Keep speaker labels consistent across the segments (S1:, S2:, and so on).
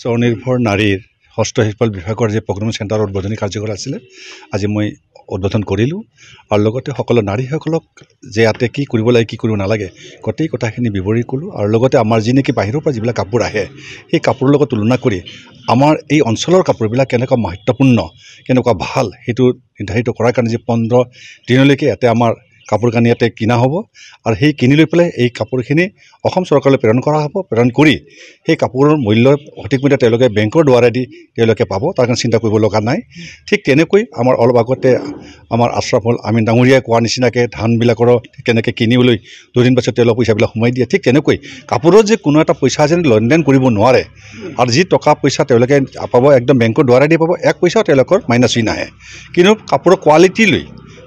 S1: স্বনির্ভর নারীর হস্তশিল্প বিভাগের যে প্রোগ্রাম সেন্টারের উদ্বোধনী কার্যকর আসে আজি মই উদ্বোধন করলো আর সকল নারী সকলক যে ইয়াতে কি করব লাগে কি করব নালাগে গোটেই কথাখিনি বিবরী কলো আর আমার যে নাকি বাইরের পর যা কাপড় আহে সেই কাপড়ের তুলনা করে আমার এই অঞ্চলের কাপড়বিল কেনকা মাহাত্যপূর্ণ কেনকা ভাল সেই নির্ধারিত করার কারণে যে পনেরো দিনলেকে ইয়াতে আমাৰ কাপোৰ কানি ইয়াতে কিনা হ'ব আৰু সেই কিনি লৈ পেলাই এই কাপোৰখিনি অসম চৰকাৰলৈ প্ৰেৰণ কৰা হ'ব প্ৰেৰণ কৰি সেই কাপোৰৰ মূল্য সঠিক মূল্য তেওঁলোকে বেংকৰ দ্বাৰাই দি তেওঁলোকে পাব তাৰ কাৰণে চিন্তা কৰিব লগা নাই ঠিক তেনেকৈ আমাৰ অলপ আগতে আমাৰ আশ্ৰফ হ'ল আমি ডাঙৰীয়াই কোৱাৰ নিচিনাকৈ ধানবিলাকৰ ঠিক তেনেকৈ কিনিবলৈ দুদিন পাছত তেওঁলোকৰ পইচাবিলাক সোমাই দিয়ে ঠিক তেনেকৈ কাপোৰত যে কোনো এটা পইচা যেন লেনদেন কৰিব নোৱাৰে আৰু যি টকা পইচা তেওঁলোকে পাব একদম বেংকৰ দ্বাৰাই দি পাব এক পইচাও তেওঁলোকৰ মাইনাচি নাহে কিন্তু কাপোৰৰ কোৱালিটি লৈ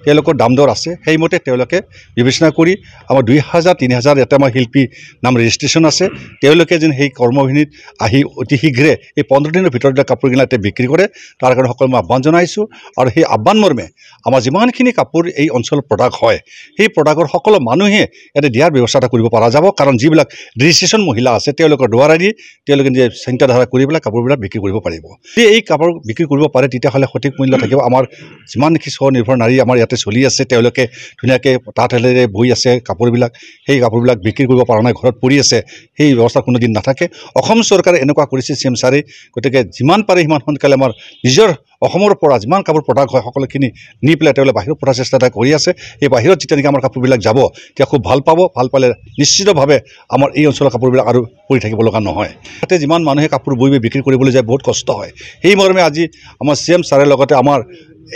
S1: তেওঁলোকৰ দাম দৰ আছে সেইমতে তেওঁলোকে বিবেচনা কৰি আমাৰ দুই হাজাৰ তিনি হাজাৰ ইয়াতে আমাৰ শিল্পী নাম ৰেজিষ্ট্ৰেশ্যন আছে তেওঁলোকে যেন সেই কৰ্মখিনিত আহি অতি শীঘ্ৰে এই পোন্ধৰ দিনৰ ভিতৰত কাপোৰ কাপোৰবিলাক তেওঁ বিক্ৰী কৰে তাৰ কাৰণে সকলো মই আহ্বান জনাইছোঁ আৰু সেই আহ্বান মৰ্মে আমাৰ যিমানখিনি কাপোৰ এই অঞ্চলত প্ৰডাক্ট হয় সেই প্ৰডাক্টৰ সকলো মানুহে ইয়াতে দিয়াৰ ব্যৱস্থা এটা কৰিব পৰা যাব কাৰণ যিবিলাক ৰেজিষ্ট্ৰেশ্যন মহিলা আছে তেওঁলোকৰ দুৱাৰা দি তেওঁলোকে নিজে চিন্তাধাৰা কৰি পেলাই কাপোৰবিলাক বিক্ৰী কৰিব পাৰিব যদি এই কাপোৰ বিক্ৰী কৰিব পাৰে তেতিয়াহ'লে সঠিক মূল্য থাকিব আমাৰ যিমানখিনি স্বনিৰ্ভৰ নাৰী আমাৰ ইয়াতে চলি আছে তেওঁলোকে ধুনীয়াকৈ তাঁতশালেৰে বৈ আছে কাপোৰবিলাক সেই কাপোৰবিলাক বিক্ৰী কৰিব পৰা নাই ঘৰত পৰি আছে সেই ব্যৱস্থা কোনোদিন নাথাকে অসম চৰকাৰে এনেকুৱা কৰিছে চি এম ছাৰে গতিকে যিমান পাৰে সিমান সোনকালে আমাৰ নিজৰ অসমৰ পৰা যিমান কাপোৰ প্ৰডাক্ট হয় সকলোখিনি নি পেলাই তেওঁলোকে বাহিৰত পঠাৰ চেষ্টা এটা কৰি আছে এই বাহিৰত যেতিয়া নেকি আমাৰ কাপোৰবিলাক যাব তেতিয়া খুব ভাল পাব ভাল পালে নিশ্চিতভাৱে আমাৰ এই অঞ্চলৰ কাপোৰবিলাক আৰু পৰি থাকিব লগা নহয় তাতে যিমান মানুহে কাপোৰ বৈ বিক্ৰী কৰিবলৈ যায় বহুত কষ্ট হয় সেই মৰ্মে আজি আমাৰ চি এম ছাৰে লগতে আমাৰ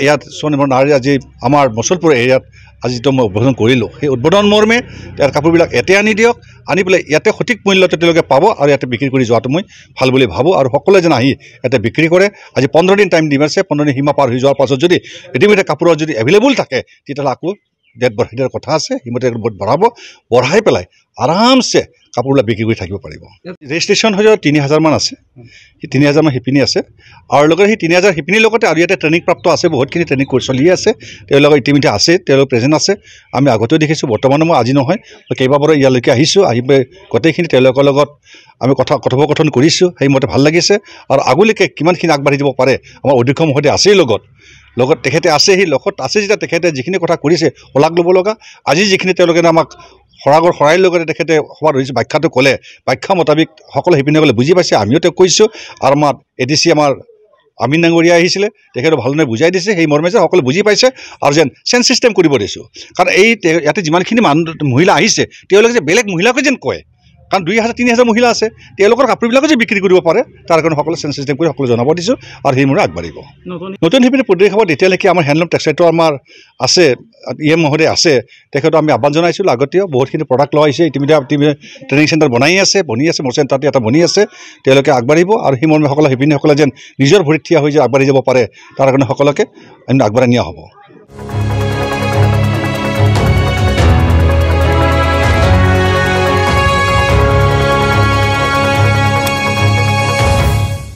S1: ইয়াত স্বনিৰ্ভৰ নাৰী আজি আমাৰ মচলপুৰ এৰিয়াত আজি যিটো মই উদ্বোধন কৰিলোঁ সেই উদ্বোধন মৰ্মে ইয়াৰ কাপোৰবিলাক ইয়াতে আনি দিয়ক আনি পেলাই ইয়াতে সঠিক মূল্যত তেওঁলোকে পাব আৰু ইয়াতে বিক্ৰী কৰি যোৱাটো মই ভাল বুলি ভাবোঁ আৰু সকলোৱে যেন আহি ইয়াতে বিক্ৰী কৰে আজি পোন্ধৰ দিন টাইম দিম আছে পোন্ধৰ দিন সীমা পাৰ হৈ যোৱাৰ পাছত যদি ইতিমধ্যে কাপোৰৰ যদি এভেইলেবল থাকে তেতিয়াহ'লে আকৌ ডেট বঢ়াই দিয়াৰ কথা আছে সিমতে বঢ়াব বঢ়াই পেলাই আৰামছে কাপোৰবিলাক বিক্ৰী কৰি থাকিব পাৰিব ৰেজিষ্ট্ৰেশ্যন হৈ তিনি হাজাৰমান আছে সেই তিনি হাজাৰমান শিপিনী আছে আৰু লগতে সেই তিনি হাজাৰ শিপিনীৰ লগতে আৰু ইয়াতে ট্ৰেইনিং প্ৰাপ্ত আছে বহুতখিনি ট্ৰেইনিং কৰি চলিয়ে আছে তেওঁলোকৰ ইতিমধ্যে আছে তেওঁলোকৰ প্ৰেজেণ্ট আছে আমি আগতেও দেখিছোঁ বৰ্তমানো মই আজি নহয় মই কেইবাবাৰো ইয়ালৈকে আহিছোঁ আহি পেলাই গোটেইখিনি তেওঁলোকৰ লগত আমি কথা কথোপকথন কৰিছোঁ সেইমতে ভাল লাগিছে আৰু আগলৈকে কিমানখিনি আগবাঢ়ি দিব পাৰে আমাৰ অধ্যক্ষ মহোদয় আছেই লগত লগত তেখেতে আছে সেই লগত আছে যেতিয়া তেখেতে যিখিনি কথা কৰিছে শলাগ ল'ব লগা আজি যিখিনি তেওঁলোকে আমাক শৰাগৰ শৰাইৰ লগতে তেখেতে সভাত ৰৈছে ব্যাখ্যাটো ক'লে ব্যাখ্যা মোতাবিক সকলো শিপিনীসকলে বুজি পাইছে আমিও তেওঁক কৈছোঁ আৰু আমাৰ এ ডি চি আমাৰ আমিন ডাঙৰীয়া আহিছিলে তেখেতে ভালদৰে বুজাই দিছে সেই মৰ্মে যে সকলো বুজি পাইছে আৰু যেন চেন্স ছিষ্টেম কৰিব দিছোঁ কাৰণ এই ইয়াতে যিমানখিনি মানুহ মহিলা আহিছে তেওঁলোকে যে বেলেগ মহিলাকে যেন কয় কাৰণ দুই হাজাৰ তিনি হাজাৰ মহিলা আছে তেওঁলোকৰ কাপোৰবিলাকো যে বিক্ৰী কৰিব পাৰে তাৰ কাৰণে সকলোৱে চেঞ্চিটিভ কৰি সকলোৱে জনাব দিছোঁ আৰু সেই মোৰে আগবাঢ়িব নতুন শিপিনী হ'ব তেতিয়ালৈকে আমাৰ হেণ্ডলুম টেক্সাইটো আমাৰ আছে ই এম মহোদয় আছে তেখেতক আমি আহ্বান জনাইছিলোঁ আগতেও বহুতখিনি প্ৰডাক্ট লগাইছে ইতিমধ্যে ইতিমধ্যে ট্ৰেইনিং চেণ্টাৰ বনাই আছে বনি আছে মোৰ চেণ্টাৰতে এটা বনি আছে তেওঁলোকে আগবাঢ়িব আৰু সেই মৰ্মে সকলো শিপিনীসকলে যেন নিজৰ ভৰিত থিয় হৈ যে আগবাঢ়ি যাব পাৰে তাৰ কাৰণে সকলোকে আগবঢ়াই নিয়া হ'ব